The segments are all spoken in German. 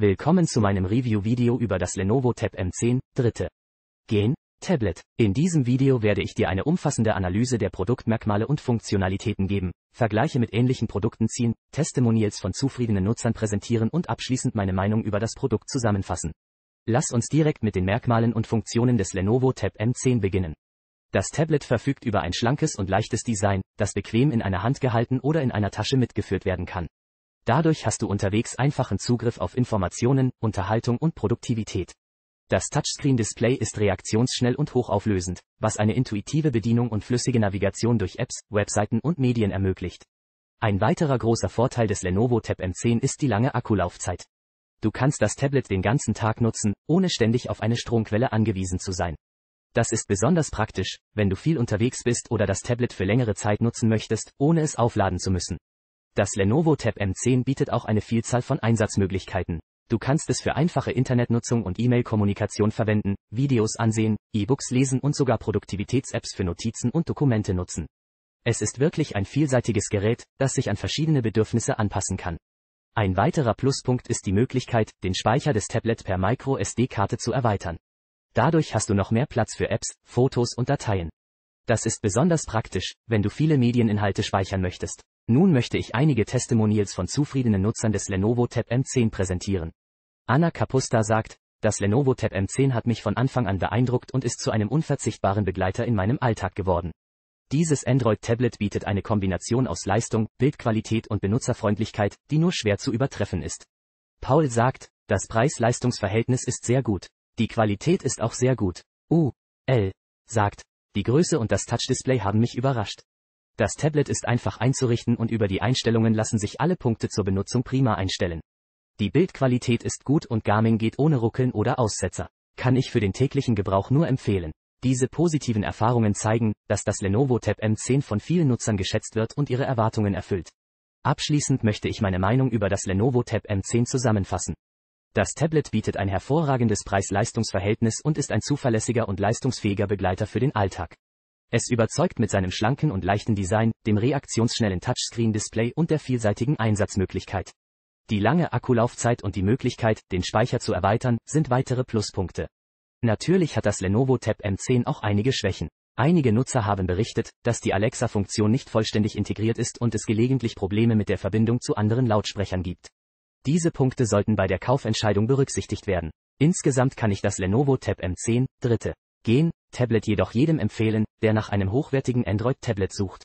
Willkommen zu meinem Review-Video über das Lenovo Tab M10, dritte Gen Tablet. In diesem Video werde ich dir eine umfassende Analyse der Produktmerkmale und Funktionalitäten geben, Vergleiche mit ähnlichen Produkten ziehen, Testimonials von zufriedenen Nutzern präsentieren und abschließend meine Meinung über das Produkt zusammenfassen. Lass uns direkt mit den Merkmalen und Funktionen des Lenovo Tab M10 beginnen. Das Tablet verfügt über ein schlankes und leichtes Design, das bequem in einer Hand gehalten oder in einer Tasche mitgeführt werden kann. Dadurch hast du unterwegs einfachen Zugriff auf Informationen, Unterhaltung und Produktivität. Das Touchscreen-Display ist reaktionsschnell und hochauflösend, was eine intuitive Bedienung und flüssige Navigation durch Apps, Webseiten und Medien ermöglicht. Ein weiterer großer Vorteil des Lenovo Tab M10 ist die lange Akkulaufzeit. Du kannst das Tablet den ganzen Tag nutzen, ohne ständig auf eine Stromquelle angewiesen zu sein. Das ist besonders praktisch, wenn du viel unterwegs bist oder das Tablet für längere Zeit nutzen möchtest, ohne es aufladen zu müssen. Das Lenovo Tab M10 bietet auch eine Vielzahl von Einsatzmöglichkeiten. Du kannst es für einfache Internetnutzung und E-Mail-Kommunikation verwenden, Videos ansehen, E-Books lesen und sogar Produktivitäts-Apps für Notizen und Dokumente nutzen. Es ist wirklich ein vielseitiges Gerät, das sich an verschiedene Bedürfnisse anpassen kann. Ein weiterer Pluspunkt ist die Möglichkeit, den Speicher des Tablets per Micro SD-Karte zu erweitern. Dadurch hast du noch mehr Platz für Apps, Fotos und Dateien. Das ist besonders praktisch, wenn du viele Medieninhalte speichern möchtest. Nun möchte ich einige Testimonials von zufriedenen Nutzern des Lenovo Tab M10 präsentieren. Anna Kapusta sagt, das Lenovo Tab M10 hat mich von Anfang an beeindruckt und ist zu einem unverzichtbaren Begleiter in meinem Alltag geworden. Dieses Android-Tablet bietet eine Kombination aus Leistung, Bildqualität und Benutzerfreundlichkeit, die nur schwer zu übertreffen ist. Paul sagt, das Preis-Leistungs-Verhältnis ist sehr gut. Die Qualität ist auch sehr gut. U. L. sagt, die Größe und das Touch-Display haben mich überrascht. Das Tablet ist einfach einzurichten und über die Einstellungen lassen sich alle Punkte zur Benutzung prima einstellen. Die Bildqualität ist gut und Garmin geht ohne Ruckeln oder Aussetzer. Kann ich für den täglichen Gebrauch nur empfehlen. Diese positiven Erfahrungen zeigen, dass das Lenovo Tab M10 von vielen Nutzern geschätzt wird und ihre Erwartungen erfüllt. Abschließend möchte ich meine Meinung über das Lenovo Tab M10 zusammenfassen. Das Tablet bietet ein hervorragendes Preis-Leistungs-Verhältnis und ist ein zuverlässiger und leistungsfähiger Begleiter für den Alltag. Es überzeugt mit seinem schlanken und leichten Design, dem reaktionsschnellen Touchscreen-Display und der vielseitigen Einsatzmöglichkeit. Die lange Akkulaufzeit und die Möglichkeit, den Speicher zu erweitern, sind weitere Pluspunkte. Natürlich hat das Lenovo Tab M10 auch einige Schwächen. Einige Nutzer haben berichtet, dass die Alexa-Funktion nicht vollständig integriert ist und es gelegentlich Probleme mit der Verbindung zu anderen Lautsprechern gibt. Diese Punkte sollten bei der Kaufentscheidung berücksichtigt werden. Insgesamt kann ich das Lenovo Tab M10 dritte gehen Tablet jedoch jedem empfehlen, der nach einem hochwertigen Android-Tablet sucht.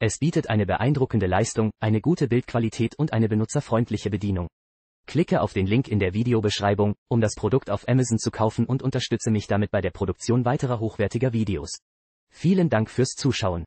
Es bietet eine beeindruckende Leistung, eine gute Bildqualität und eine benutzerfreundliche Bedienung. Klicke auf den Link in der Videobeschreibung, um das Produkt auf Amazon zu kaufen und unterstütze mich damit bei der Produktion weiterer hochwertiger Videos. Vielen Dank fürs Zuschauen.